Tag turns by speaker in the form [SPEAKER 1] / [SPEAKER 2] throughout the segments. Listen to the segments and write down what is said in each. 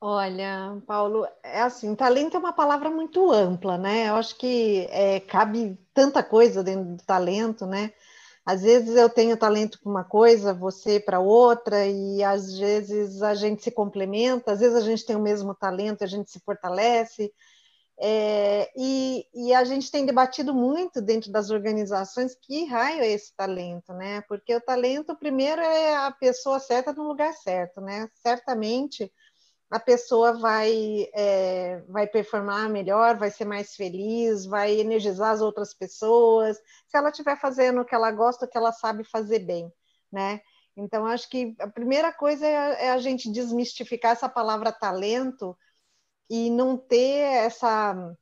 [SPEAKER 1] Olha, Paulo, é assim, talento é uma palavra muito ampla, né? Eu acho que é, cabe tanta coisa dentro do talento, né? Às vezes eu tenho talento para uma coisa, você para outra, e às vezes a gente se complementa, às vezes a gente tem o mesmo talento, a gente se fortalece. É, e, e, a gente tem debatido muito dentro das organizações que raio é esse talento, né? Porque o talento, primeiro, é a pessoa certa no lugar certo, né? Certamente a pessoa vai, é, vai performar melhor, vai ser mais feliz, vai energizar as outras pessoas, se ela estiver fazendo o que ela gosta, o que ela sabe fazer bem, né? Então, acho que a primeira coisa é, é a gente desmistificar essa palavra talento e não ter essa,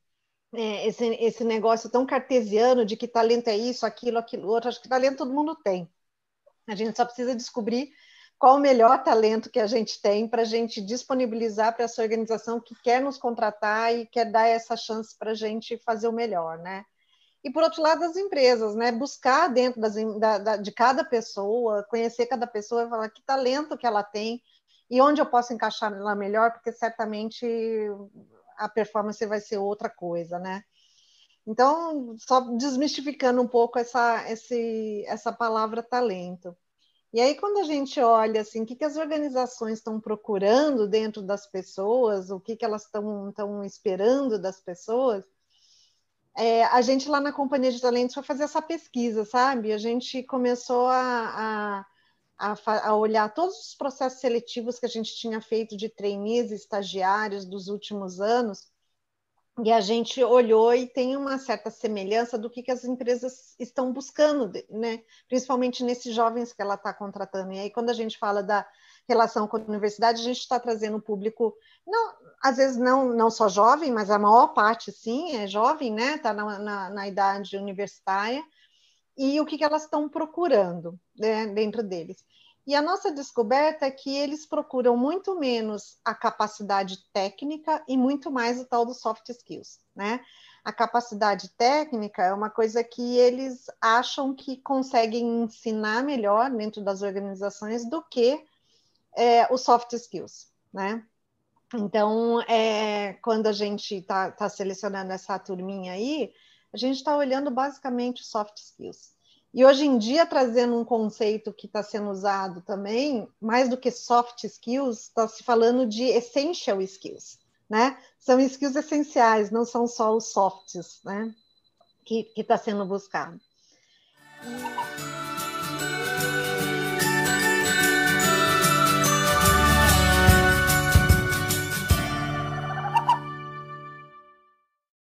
[SPEAKER 1] é, esse, esse negócio tão cartesiano de que talento é isso, aquilo, aquilo outro. Acho que talento todo mundo tem. A gente só precisa descobrir qual o melhor talento que a gente tem para a gente disponibilizar para essa organização que quer nos contratar e quer dar essa chance para a gente fazer o melhor, né? E por outro lado, as empresas, né? Buscar dentro das, da, da, de cada pessoa, conhecer cada pessoa e falar que talento que ela tem e onde eu posso encaixar ela melhor, porque certamente a performance vai ser outra coisa, né? Então, só desmistificando um pouco essa, esse, essa palavra talento. E aí, quando a gente olha assim, o que, que as organizações estão procurando dentro das pessoas, o que, que elas estão esperando das pessoas, é, a gente lá na Companhia de Talentos foi fazer essa pesquisa, sabe? A gente começou a, a, a, a olhar todos os processos seletivos que a gente tinha feito de trainees, estagiários dos últimos anos, e a gente olhou e tem uma certa semelhança do que, que as empresas estão buscando, né? principalmente nesses jovens que ela está contratando. E aí, quando a gente fala da relação com a universidade, a gente está trazendo um público, não, às vezes não, não só jovem, mas a maior parte, sim, é jovem, né? Está na, na, na, idade universitária, e o que, que elas estão procurando né? dentro deles. E a nossa descoberta é que eles procuram muito menos a capacidade técnica e muito mais o tal dos soft skills, né? A capacidade técnica é uma coisa que eles acham que conseguem ensinar melhor dentro das organizações do que é, os soft skills, né? Então, é, quando a gente está tá selecionando essa turminha aí, a gente está olhando basicamente soft skills. E hoje em dia, trazendo um conceito que está sendo usado também, mais do que soft skills, está se falando de essential skills, né? São skills essenciais, não são só os softs, né? Que está sendo buscado.